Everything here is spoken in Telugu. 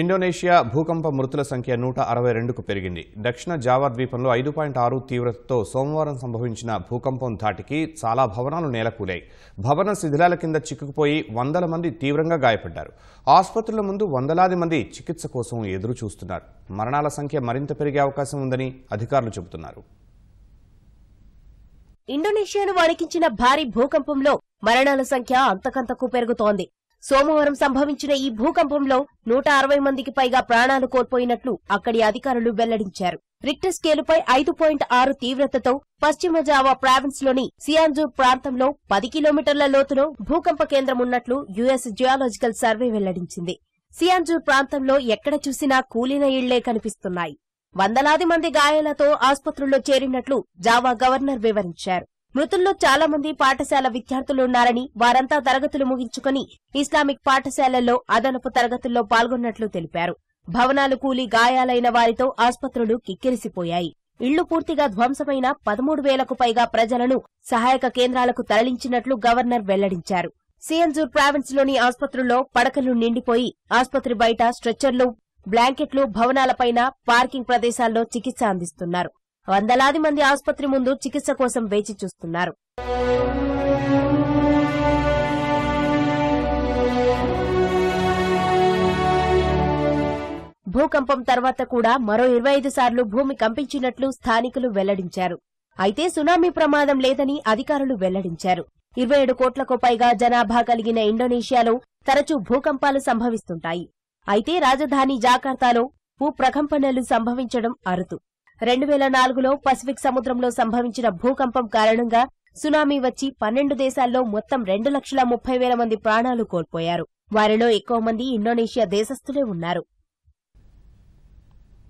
ఇండోనేషియా భూకంప మృతుల సంఖ్య నూట అరవై రెండుకు పెరిగింది దక్షిణ జావా ద్వీపంలో ఐదు పాయింట్ ఆరు తీవ్రతతో సోమవారం సంభవించిన భూకంపం ధాటికి చాలా భవనాలు నేలకూలాయి భవన శిథిలాల కింద చిక్కుకుపోయి వందల మంది తీవ్రంగా గాయపడ్డారు ఆసుపత్రుల ముందు వందలాది మంది చికిత్స కోసం ఎదురు చూస్తున్నారు మరణాల సంఖ్య మరింత పెరిగే అవకాశం ఉందని అధికారులు చెబుతున్నారు ఇండోనేషియాను వణికించిన భారీ భూకంపంలో మరణాల సంఖ్య అంతకంతకు పెరుగుతోంది సోమవారం సంభవించిన ఈ భూకంపంలో నూట అరవై మందికి పైగా ప్రాణాలు కోల్పోయినట్లు అక్కడి అధికారులు వెల్లడించారు రిక్టర్ స్కేలుపై ఐదు పాయింట్ ఆరు తీవ్రతతో పశ్చిమ జావా ప్రావిన్స్ లోని సియాన్జూర్ ప్రాంతంలో పది కిలోమీటర్ల లోతులో భూకంప కేంద్రం ఉన్నట్లు యుఎస్ జియాలజికల్ సర్వే వెల్లడించింది సియాంజూర్ ప్రాంతంలో ఎక్కడ చూసినా కూలిన ఇళ్లే కనిపిస్తున్నాయి వందలాది మంది గాయాలతో ఆసుపత్రుల్లో చేరినట్లు జావా గవర్నర్ వివరించారు మృతుల్లో చాలా మంది పాఠశాల విద్యార్థులు ఉన్నారని వారంతా తరగతులు ముగించుకుని ఇస్లామిక్ పాఠశాలల్లో అదనపు తరగతుల్లో పాల్గొన్నట్లు తెలిపారు భవనాలు కూలి గాయాలైన వారితో ఆసుపత్రులు కిక్కిరిసిపోయాయి ఇళ్లు పూర్తిగా ధ్వంసమైన పదమూడు వేలకు పైగా ప్రజలను సహాయక కేంద్రాలకు తరలించినట్లు గవర్నర్ వెల్లడించారు ప్రావిన్స్ ప్రావిన్స్లోని ఆసుపత్రుల్లో పడకలు నిండిపోయి ఆసుపత్రి బయట స్ట్రెచ్చర్లు బ్లాంకెట్లు భవనాలపైన పార్కింగ్ ప్రదేశాల్లో చికిత్స అందిస్తున్నారు వందలాది మంది ఆసుపత్రి ముందు చికిత్స కోసం వేచి చూస్తున్నారు భూకంపం తర్వాత కూడా మరో ఇరవై ఐదు సార్లు భూమి కంపించినట్లు స్థానికులు వెల్లడించారు అయితే సునామీ ప్రమాదం లేదని అధికారులు వెల్లడించారు ఇరవై ఏడు కోట్లకు పైగా జనాభా కలిగిన ఇండోనేషియాలో తరచూ భూకంపాలు సంభవిస్తుంటాయి అయితే రాజధాని జాకర్తాలో భూప్రకంపనలు సంభవించడం అరుదు రెండు వేల నాలుగులో పసిఫిక్ సముద్రంలో సంభవించిన భూకంపం కారణంగా సునామీ వచ్చి పన్నెండు దేశాల్లో మొత్తం రెండు లక్షల ముప్పై వేల మంది ప్రాణాలు కోల్పోయారు వారిలో ఎక్కువ మంది ఇండోనేషియా దేశస్థులే ఉన్నారు